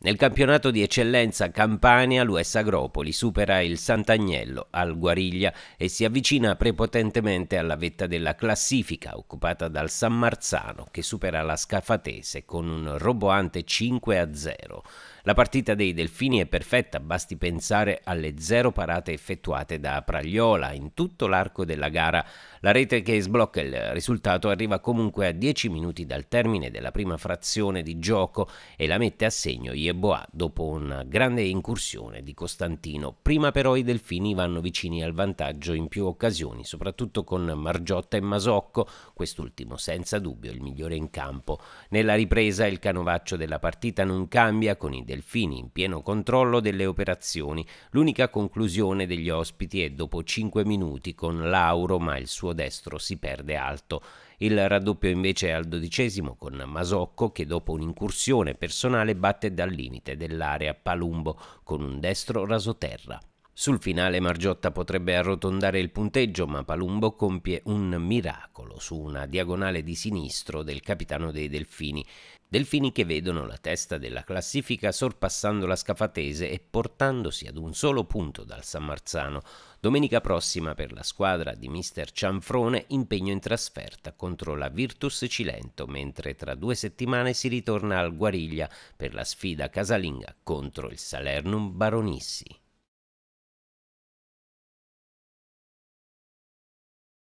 Nel campionato di eccellenza Campania l'US Agropoli supera il Sant'Agnello al Guariglia e si avvicina prepotentemente alla vetta della classifica occupata dal San Marzano che supera la Scafatese con un roboante 5 0. La partita dei Delfini è perfetta, basti pensare alle zero parate effettuate da Pragliola in tutto l'arco della gara. La rete che sblocca il risultato arriva comunque a 10 minuti dal termine della prima frazione di gioco e la mette a segno ieri Yeboah dopo una grande incursione di Costantino. Prima però i delfini vanno vicini al vantaggio in più occasioni, soprattutto con Margiotta e Masocco, quest'ultimo senza dubbio il migliore in campo. Nella ripresa il canovaccio della partita non cambia con i delfini in pieno controllo delle operazioni. L'unica conclusione degli ospiti è dopo 5 minuti con Lauro, ma il suo destro si perde alto. Il raddoppio invece è al dodicesimo con Masocco che dopo un'incursione personale batte dal limite dell'area Palumbo con un destro rasoterra. Sul finale Margiotta potrebbe arrotondare il punteggio, ma Palumbo compie un miracolo su una diagonale di sinistro del capitano dei Delfini. Delfini che vedono la testa della classifica sorpassando la Scafatese e portandosi ad un solo punto dal San Marzano. Domenica prossima per la squadra di mister Cianfrone impegno in trasferta contro la Virtus Cilento, mentre tra due settimane si ritorna al Guariglia per la sfida casalinga contro il Salernum Baronissi.